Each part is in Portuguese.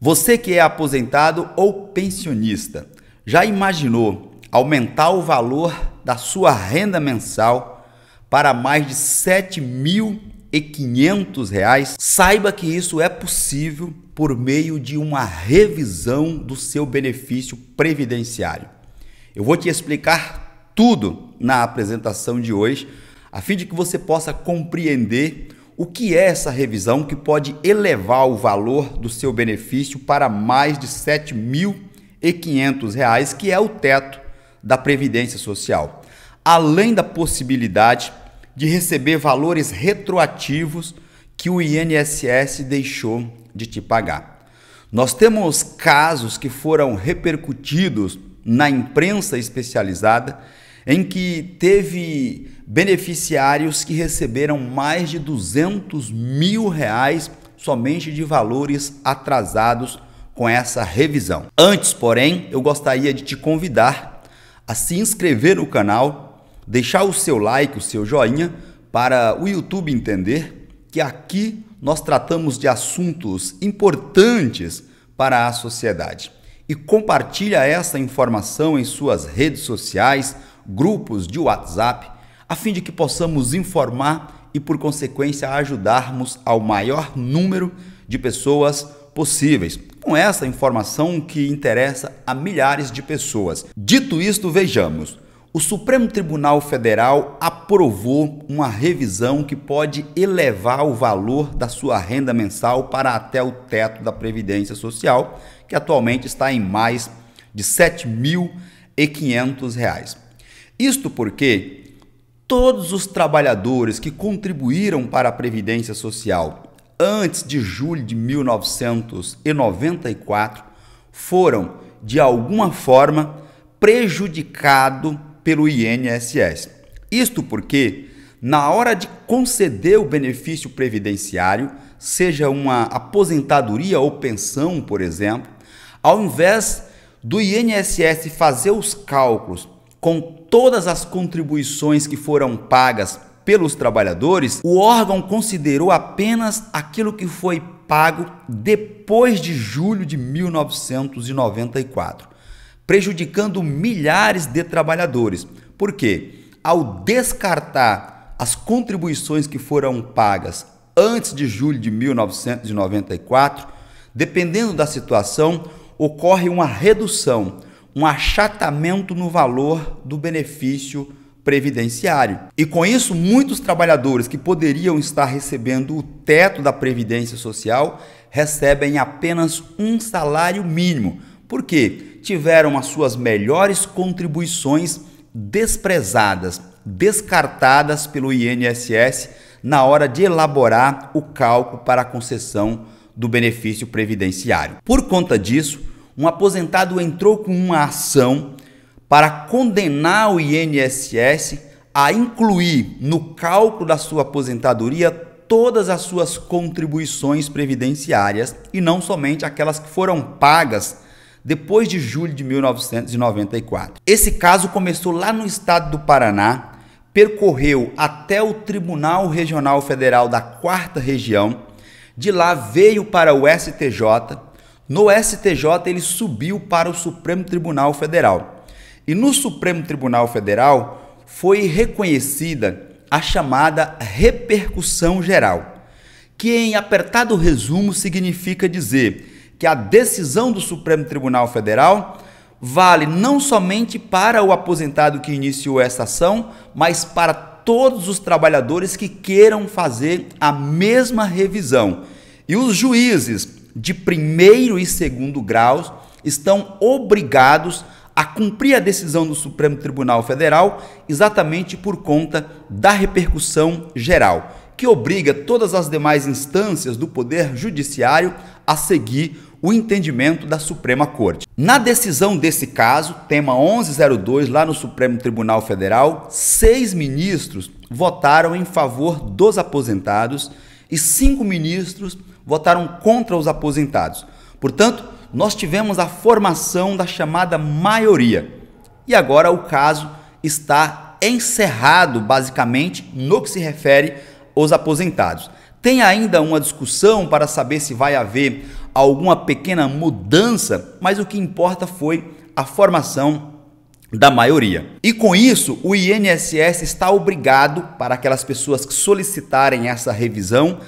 Você que é aposentado ou pensionista, já imaginou aumentar o valor da sua renda mensal para mais de R$ 7.500? Saiba que isso é possível por meio de uma revisão do seu benefício previdenciário. Eu vou te explicar tudo na apresentação de hoje, a fim de que você possa compreender o que é essa revisão que pode elevar o valor do seu benefício para mais de R$ 7.500, que é o teto da Previdência Social, além da possibilidade de receber valores retroativos que o INSS deixou de te pagar. Nós temos casos que foram repercutidos na imprensa especializada em que teve beneficiários que receberam mais de 200 mil reais somente de valores atrasados com essa revisão. Antes, porém, eu gostaria de te convidar a se inscrever no canal, deixar o seu like, o seu joinha, para o YouTube entender que aqui nós tratamos de assuntos importantes para a sociedade. E compartilha essa informação em suas redes sociais, grupos de WhatsApp, a fim de que possamos informar e, por consequência, ajudarmos ao maior número de pessoas possíveis, com essa informação que interessa a milhares de pessoas. Dito isto, vejamos. O Supremo Tribunal Federal aprovou uma revisão que pode elevar o valor da sua renda mensal para até o teto da Previdência Social, que atualmente está em mais de R$ 7.500. Isto porque todos os trabalhadores que contribuíram para a Previdência Social antes de julho de 1994 foram, de alguma forma, prejudicados pelo INSS. Isto porque, na hora de conceder o benefício previdenciário, seja uma aposentadoria ou pensão, por exemplo, ao invés do INSS fazer os cálculos com todas as contribuições que foram pagas pelos trabalhadores, o órgão considerou apenas aquilo que foi pago depois de julho de 1994, prejudicando milhares de trabalhadores. Por quê? Ao descartar as contribuições que foram pagas antes de julho de 1994, dependendo da situação, ocorre uma redução um achatamento no valor do benefício previdenciário. E com isso, muitos trabalhadores que poderiam estar recebendo o teto da previdência social recebem apenas um salário mínimo, porque tiveram as suas melhores contribuições desprezadas, descartadas pelo INSS na hora de elaborar o cálculo para a concessão do benefício previdenciário. Por conta disso, um aposentado entrou com uma ação para condenar o INSS a incluir no cálculo da sua aposentadoria todas as suas contribuições previdenciárias e não somente aquelas que foram pagas depois de julho de 1994. Esse caso começou lá no estado do Paraná, percorreu até o Tribunal Regional Federal da Quarta Região, de lá veio para o STJ no STJ, ele subiu para o Supremo Tribunal Federal. E no Supremo Tribunal Federal foi reconhecida a chamada repercussão geral, que em apertado resumo significa dizer que a decisão do Supremo Tribunal Federal vale não somente para o aposentado que iniciou essa ação, mas para todos os trabalhadores que queiram fazer a mesma revisão. E os juízes de primeiro e segundo graus estão obrigados a cumprir a decisão do Supremo Tribunal Federal exatamente por conta da repercussão geral, que obriga todas as demais instâncias do Poder Judiciário a seguir o entendimento da Suprema Corte. Na decisão desse caso, tema 1102, lá no Supremo Tribunal Federal, seis ministros votaram em favor dos aposentados e cinco ministros votaram contra os aposentados. Portanto, nós tivemos a formação da chamada maioria. E agora o caso está encerrado, basicamente, no que se refere aos aposentados. Tem ainda uma discussão para saber se vai haver alguma pequena mudança, mas o que importa foi a formação da maioria. E com isso, o INSS está obrigado para aquelas pessoas que solicitarem essa revisão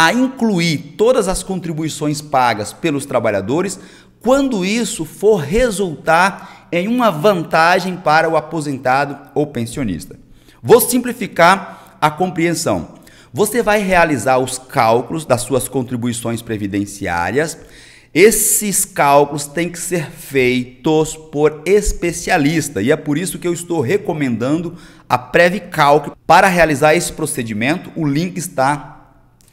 a incluir todas as contribuições pagas pelos trabalhadores quando isso for resultar em uma vantagem para o aposentado ou pensionista. Vou simplificar a compreensão. Você vai realizar os cálculos das suas contribuições previdenciárias. Esses cálculos têm que ser feitos por especialista e é por isso que eu estou recomendando a PrevCalc. Para realizar esse procedimento, o link está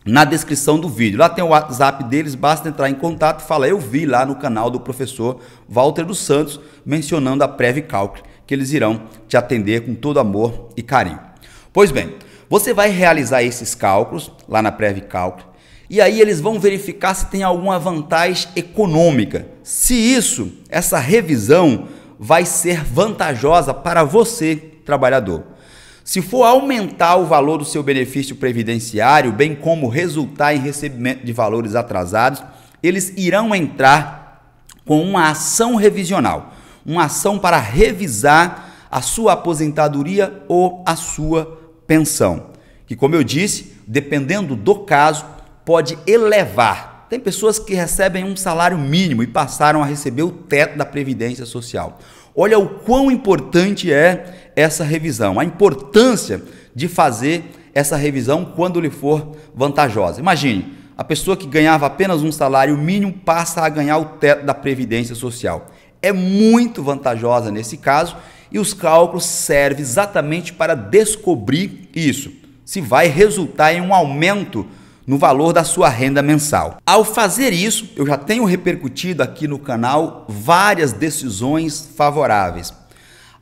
na descrição do vídeo. Lá tem o WhatsApp deles, basta entrar em contato e falar, eu vi lá no canal do professor Walter dos Santos, mencionando a Previcalc, que eles irão te atender com todo amor e carinho. Pois bem, você vai realizar esses cálculos lá na Previcalc, e aí eles vão verificar se tem alguma vantagem econômica. Se isso, essa revisão, vai ser vantajosa para você, trabalhador. Se for aumentar o valor do seu benefício previdenciário, bem como resultar em recebimento de valores atrasados, eles irão entrar com uma ação revisional, uma ação para revisar a sua aposentadoria ou a sua pensão, que como eu disse, dependendo do caso, pode elevar. Tem pessoas que recebem um salário mínimo e passaram a receber o teto da previdência social. Olha o quão importante é essa revisão, a importância de fazer essa revisão quando lhe for vantajosa. Imagine, a pessoa que ganhava apenas um salário mínimo passa a ganhar o teto da previdência social. É muito vantajosa nesse caso e os cálculos servem exatamente para descobrir isso, se vai resultar em um aumento no valor da sua renda mensal. Ao fazer isso, eu já tenho repercutido aqui no canal várias decisões favoráveis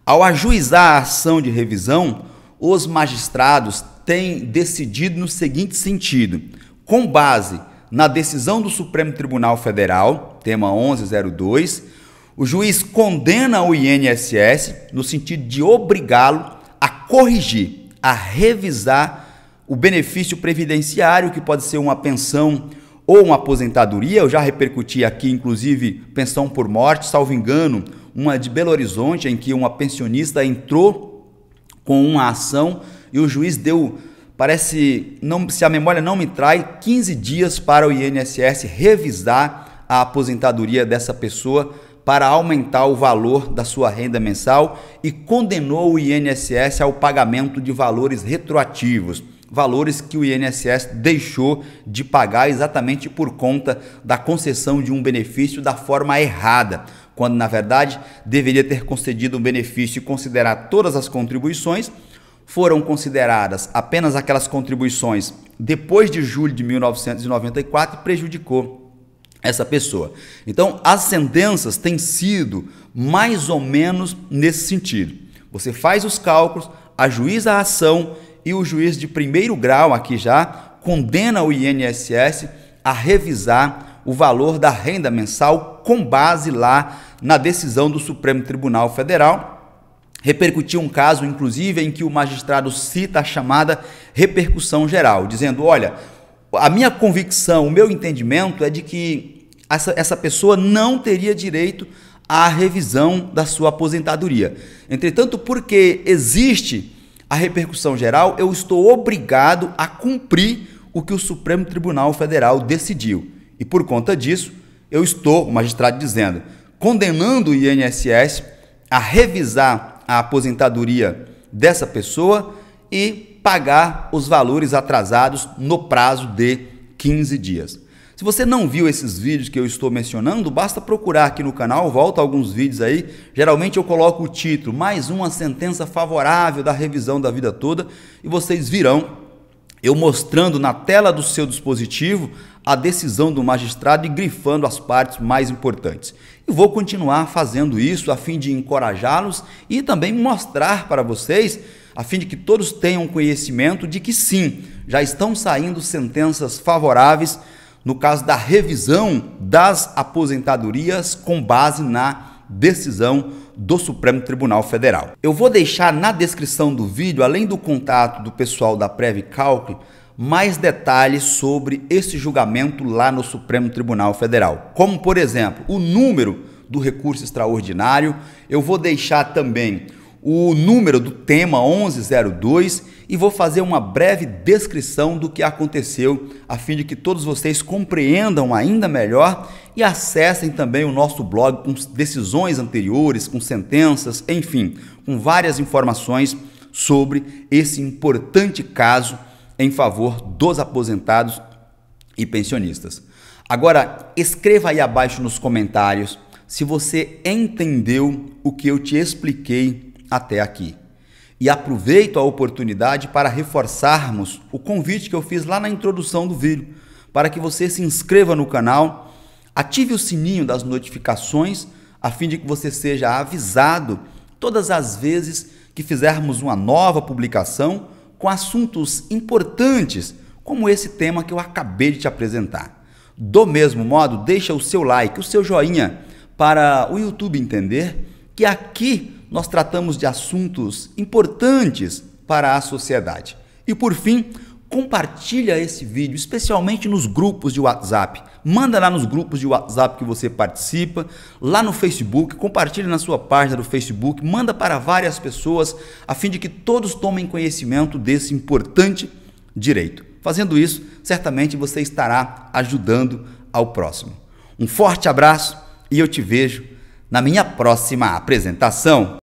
ao ajuizar a ação de revisão, os magistrados têm decidido no seguinte sentido: com base na decisão do Supremo Tribunal Federal, tema 1102, o juiz condena o INSS no sentido de obrigá-lo a corrigir, a revisar o benefício previdenciário, que pode ser uma pensão ou uma aposentadoria. Eu já repercuti aqui, inclusive, pensão por morte, salvo engano, uma de Belo Horizonte, em que uma pensionista entrou com uma ação e o juiz deu, parece, não, se a memória não me trai, 15 dias para o INSS revisar a aposentadoria dessa pessoa para aumentar o valor da sua renda mensal e condenou o INSS ao pagamento de valores retroativos, valores que o INSS deixou de pagar exatamente por conta da concessão de um benefício da forma errada quando na verdade deveria ter concedido o benefício e considerar todas as contribuições, foram consideradas apenas aquelas contribuições depois de julho de 1994 e prejudicou essa pessoa. Então, as sentenças têm sido mais ou menos nesse sentido. Você faz os cálculos, ajuiza a ação e o juiz de primeiro grau aqui já condena o INSS a revisar o valor da renda mensal com base lá na decisão do Supremo Tribunal Federal. Repercutiu um caso, inclusive, em que o magistrado cita a chamada repercussão geral, dizendo: olha, a minha convicção, o meu entendimento é de que essa, essa pessoa não teria direito à revisão da sua aposentadoria. Entretanto, porque existe a repercussão geral, eu estou obrigado a cumprir o que o Supremo Tribunal Federal decidiu. E por conta disso, eu estou, o magistrado dizendo, condenando o INSS a revisar a aposentadoria dessa pessoa e pagar os valores atrasados no prazo de 15 dias. Se você não viu esses vídeos que eu estou mencionando, basta procurar aqui no canal, volta alguns vídeos aí. Geralmente eu coloco o título: Mais uma sentença favorável da revisão da vida toda, e vocês virão eu mostrando na tela do seu dispositivo a decisão do magistrado e grifando as partes mais importantes. E vou continuar fazendo isso a fim de encorajá-los e também mostrar para vocês, a fim de que todos tenham conhecimento de que sim, já estão saindo sentenças favoráveis no caso da revisão das aposentadorias com base na decisão do Supremo Tribunal Federal. Eu vou deixar na descrição do vídeo, além do contato do pessoal da Preve Calcule, mais detalhes sobre esse julgamento lá no Supremo Tribunal Federal, como por exemplo o número do recurso extraordinário, eu vou deixar também o número do tema 1102 e vou fazer uma breve descrição do que aconteceu, a fim de que todos vocês compreendam ainda melhor e acessem também o nosso blog com decisões anteriores, com sentenças, enfim, com várias informações sobre esse importante caso em favor dos aposentados e pensionistas. Agora, escreva aí abaixo nos comentários se você entendeu o que eu te expliquei até aqui. E aproveito a oportunidade para reforçarmos o convite que eu fiz lá na introdução do vídeo, para que você se inscreva no canal, ative o sininho das notificações, a fim de que você seja avisado todas as vezes que fizermos uma nova publicação com assuntos importantes como esse tema que eu acabei de te apresentar. Do mesmo modo, deixa o seu like, o seu joinha para o YouTube entender que aqui nós tratamos de assuntos importantes para a sociedade. E por fim, compartilha esse vídeo, especialmente nos grupos de WhatsApp manda lá nos grupos de WhatsApp que você participa, lá no Facebook, compartilhe na sua página do Facebook, manda para várias pessoas, a fim de que todos tomem conhecimento desse importante direito. Fazendo isso, certamente você estará ajudando ao próximo. Um forte abraço e eu te vejo na minha próxima apresentação.